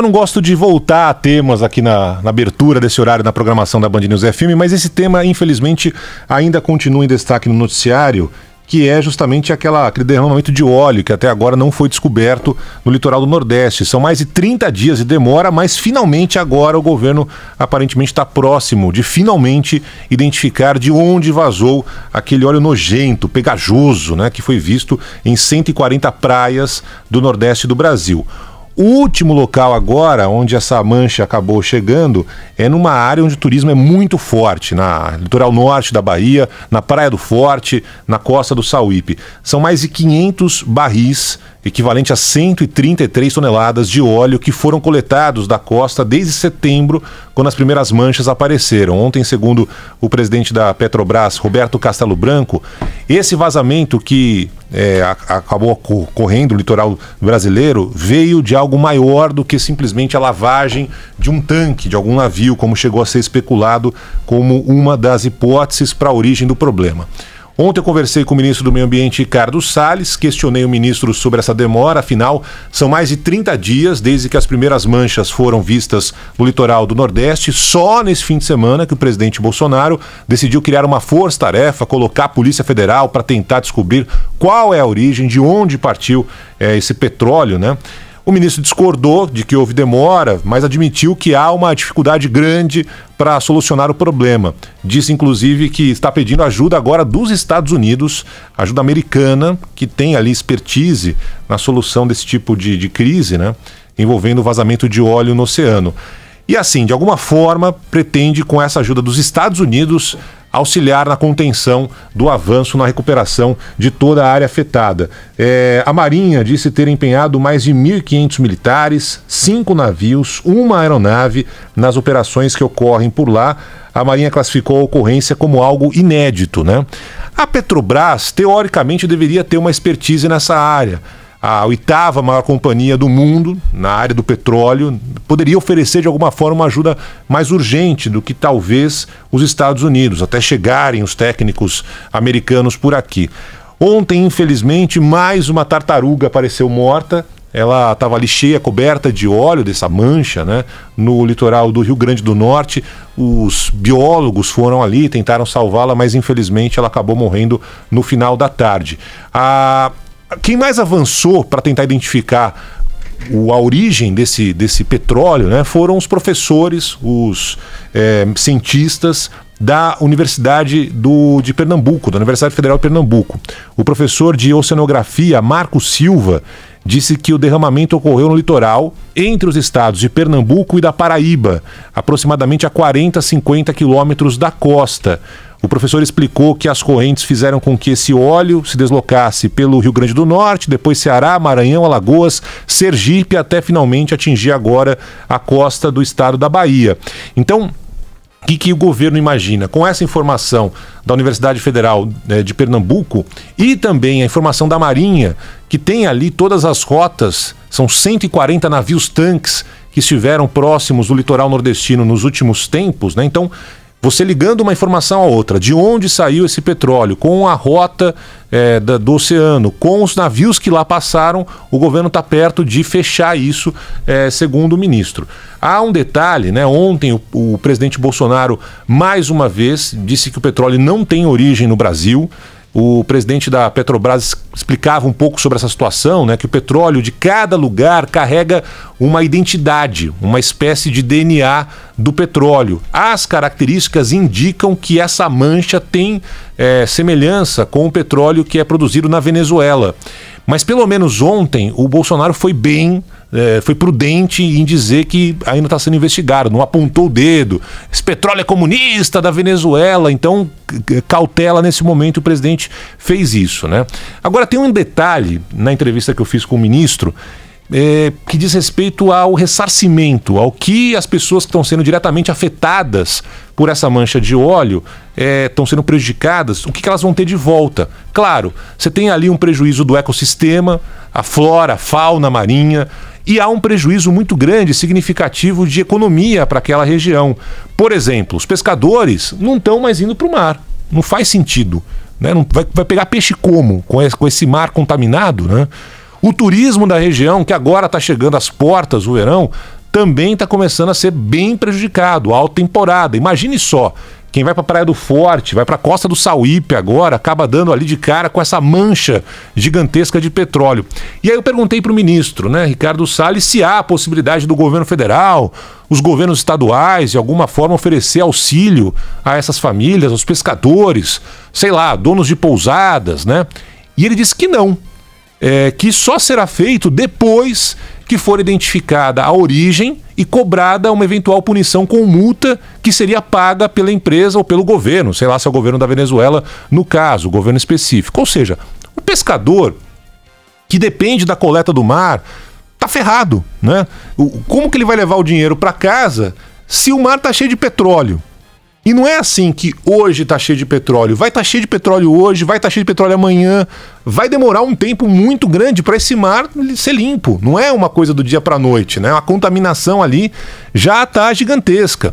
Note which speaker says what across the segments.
Speaker 1: Eu não gosto de voltar a temas aqui na, na, abertura desse horário na programação da Band News FM, mas esse tema, infelizmente, ainda continua em destaque no noticiário, que é justamente aquela, aquele derramamento de óleo que até agora não foi descoberto no litoral do Nordeste. São mais de 30 dias de demora, mas finalmente agora o governo aparentemente está próximo de finalmente identificar de onde vazou aquele óleo nojento, pegajoso, né, que foi visto em 140 praias do Nordeste do Brasil. O último local agora onde essa mancha acabou chegando é numa área onde o turismo é muito forte, na litoral norte da Bahia, na Praia do Forte, na costa do Sauípe. São mais de 500 barris, equivalente a 133 toneladas de óleo que foram coletados da costa desde setembro, quando as primeiras manchas apareceram. Ontem, segundo o presidente da Petrobras, Roberto Castelo Branco, esse vazamento que é, acabou correndo o litoral brasileiro veio de algo maior do que simplesmente a lavagem de um tanque, de algum navio, como chegou a ser especulado como uma das hipóteses para a origem do problema. Ontem eu conversei com o ministro do Meio Ambiente, Ricardo Salles, questionei o ministro sobre essa demora, afinal, são mais de 30 dias desde que as primeiras manchas foram vistas no litoral do Nordeste. Só nesse fim de semana que o presidente Bolsonaro decidiu criar uma força-tarefa, colocar a Polícia Federal para tentar descobrir qual é a origem, de onde partiu é, esse petróleo, né? O ministro discordou de que houve demora, mas admitiu que há uma dificuldade grande para solucionar o problema. Disse, inclusive, que está pedindo ajuda agora dos Estados Unidos, ajuda americana, que tem ali expertise na solução desse tipo de, de crise, né? Envolvendo o vazamento de óleo no oceano. E assim, de alguma forma, pretende, com essa ajuda dos Estados Unidos, auxiliar na contenção do avanço na recuperação de toda a área afetada. É, a Marinha disse ter empenhado mais de 1.500 militares, cinco navios, uma aeronave nas operações que ocorrem por lá. A Marinha classificou a ocorrência como algo inédito. Né? A Petrobras, teoricamente, deveria ter uma expertise nessa área a oitava maior companhia do mundo na área do petróleo, poderia oferecer de alguma forma uma ajuda mais urgente do que talvez os Estados Unidos, até chegarem os técnicos americanos por aqui. Ontem, infelizmente, mais uma tartaruga apareceu morta. Ela estava ali cheia, coberta de óleo, dessa mancha, né? No litoral do Rio Grande do Norte. Os biólogos foram ali, tentaram salvá-la, mas infelizmente ela acabou morrendo no final da tarde. A quem mais avançou para tentar identificar o, a origem desse, desse petróleo né, foram os professores, os é, cientistas da Universidade do, de Pernambuco, da Universidade Federal de Pernambuco. O professor de oceanografia, Marco Silva, disse que o derramamento ocorreu no litoral entre os estados de Pernambuco e da Paraíba, aproximadamente a 40, 50 quilômetros da costa. O professor explicou que as correntes fizeram com que esse óleo se deslocasse pelo Rio Grande do Norte, depois Ceará, Maranhão, Alagoas, Sergipe, até finalmente atingir agora a costa do estado da Bahia. Então, o que, que, o governo imagina? Com essa informação da Universidade Federal eh, de Pernambuco e também a informação da Marinha, que tem ali todas as rotas, são 140 navios tanques que estiveram próximos do litoral nordestino nos últimos tempos, né? Então, você ligando uma informação a outra, de onde saiu esse petróleo, com a rota é, da, do oceano, com os navios que lá passaram, o governo está perto de fechar isso, é, segundo o ministro. Há um detalhe, né? Ontem o, o presidente Bolsonaro mais uma vez disse que o petróleo não tem origem no Brasil. O presidente da Petrobras explicava um pouco sobre essa situação, né, que o petróleo de cada lugar carrega uma identidade, uma espécie de DNA do petróleo. As características indicam que essa mancha tem é, semelhança com o petróleo que é produzido na Venezuela. Mas pelo menos ontem o Bolsonaro foi bem, é, foi prudente em dizer que ainda está sendo investigado, não apontou o dedo. Esse petróleo é comunista da Venezuela, então cautela nesse momento o presidente fez isso, né? Agora tem um detalhe na entrevista que eu fiz com o ministro é, que diz respeito ao ressarcimento, ao que as pessoas que estão sendo diretamente afetadas por essa mancha de óleo é, estão é, sendo prejudicadas, o que, que, elas vão ter de volta? Claro, você tem ali um prejuízo do ecossistema, a flora, a fauna marinha, e há um prejuízo muito grande, significativo de economia para aquela região. Por exemplo, os pescadores não estão mais indo para o mar. Não faz sentido. Né? Não, vai, vai pegar peixe como? Com esse, com esse mar contaminado, né? O turismo da região, que agora está chegando às portas do verão, também está começando a ser bem prejudicado, alta temporada. Imagine só, quem vai para a Praia do Forte, vai para a costa do Sauípe agora, acaba dando ali de cara com essa mancha gigantesca de petróleo. E aí eu perguntei para o ministro, né, Ricardo Salles, se há a possibilidade do governo federal, os governos estaduais, de alguma forma, oferecer auxílio a essas famílias, aos pescadores, sei lá, donos de pousadas, né? E ele disse que não, é, que só será feito depois que for identificada a origem e cobrada uma eventual punição com multa que seria paga pela empresa ou pelo governo, sei lá se é o governo da Venezuela, no caso, o governo específico. Ou seja, o pescador que depende da coleta do mar tá ferrado, né? O, como que ele vai levar o dinheiro para casa se o mar tá cheio de petróleo? E não é assim que hoje está cheio de petróleo. Vai estar tá cheio de petróleo hoje, vai estar tá cheio de petróleo amanhã. Vai demorar um tempo muito grande para esse mar ser limpo. Não é uma coisa do dia para a noite, né? A contaminação ali já está gigantesca.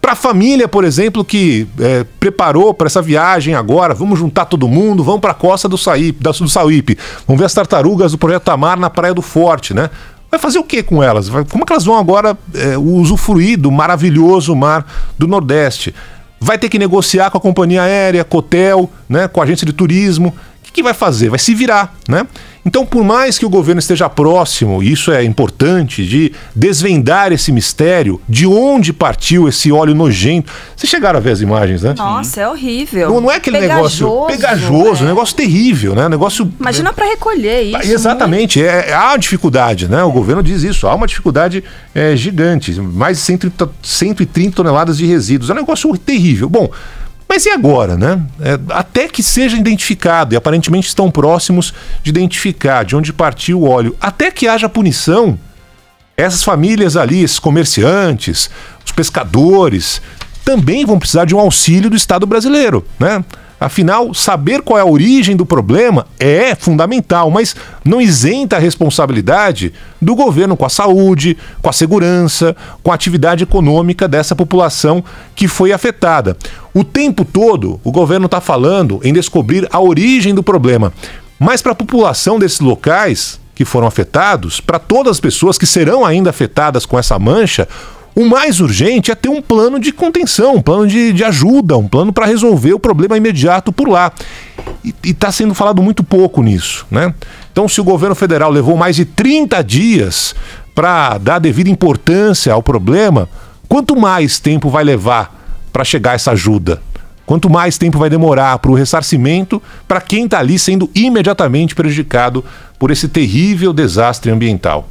Speaker 1: Para a família, por exemplo, que é, preparou para essa viagem agora, vamos juntar todo mundo, vamos para a costa do Saípe, do Sauípe, vamos ver as tartarugas do Projeto Tamar na Praia do Forte, né? Vai fazer o que com elas? Vai, como é que elas vão agora é, usufruir do maravilhoso mar do Nordeste? Vai ter que negociar com a companhia aérea, com o hotel, né, com a agência de turismo que vai fazer? Vai se virar, né? Então, por mais que o governo esteja próximo, e isso é importante, de desvendar esse mistério, de onde partiu esse óleo nojento. Vocês chegaram a ver as imagens, né? Nossa, é horrível. Não, não é aquele pegajoso, negócio pegajoso, né? é negócio terrível, né? Negócio. Imagina para recolher isso. Exatamente. Muito... Né? É, há dificuldade, né? O governo diz isso. Há uma dificuldade é, gigante. Mais de 130, 130 toneladas de resíduos. É um negócio terrível. Bom, mas e agora, né? É, até que seja identificado, e aparentemente estão próximos de identificar de onde partiu o óleo, até que haja punição, essas famílias ali, esses comerciantes, os pescadores, também vão precisar de um auxílio do Estado brasileiro, né? Afinal, saber qual é a origem do problema é fundamental, mas não isenta a responsabilidade do governo com a saúde, com a segurança, com a atividade econômica dessa população que foi afetada. O tempo todo, o governo está falando em descobrir a origem do problema, mas para a população desses locais que foram afetados, para todas as pessoas que serão ainda afetadas com essa mancha, o mais urgente é ter um plano de contenção, um plano de, de ajuda, um plano para resolver o problema imediato por lá. E está sendo falado muito pouco nisso, né? Então, se o governo federal levou mais de 30 dias para dar devida importância ao problema, quanto mais tempo vai levar para chegar essa ajuda? Quanto mais tempo vai demorar para o ressarcimento para quem está ali sendo imediatamente prejudicado por esse terrível desastre ambiental?